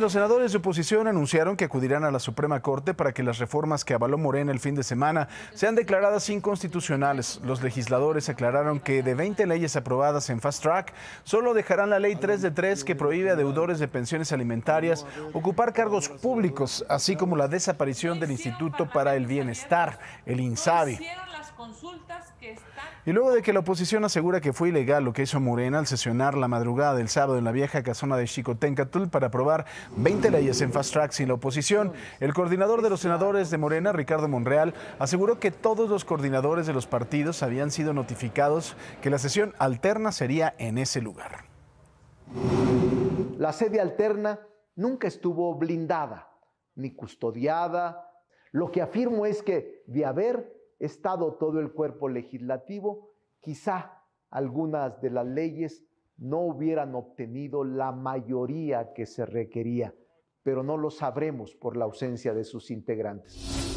los senadores de oposición anunciaron que acudirán a la Suprema Corte para que las reformas que avaló Morena el fin de semana sean declaradas inconstitucionales. Los legisladores aclararon que de 20 leyes aprobadas en Fast Track, solo dejarán la ley 3 de 3 que prohíbe a deudores de pensiones alimentarias ocupar cargos públicos, así como la desaparición del Instituto para el Bienestar, el INSABI consultas que Y luego de que la oposición asegura que fue ilegal lo que hizo Morena al sesionar la madrugada del sábado en la vieja casona de Chicotencatul para aprobar 20 leyes en fast track sin la oposición, el coordinador de los senadores de Morena, Ricardo Monreal, aseguró que todos los coordinadores de los partidos habían sido notificados que la sesión alterna sería en ese lugar. La sede alterna nunca estuvo blindada ni custodiada. Lo que afirmo es que de haber estado todo el cuerpo legislativo, quizá algunas de las leyes no hubieran obtenido la mayoría que se requería, pero no lo sabremos por la ausencia de sus integrantes.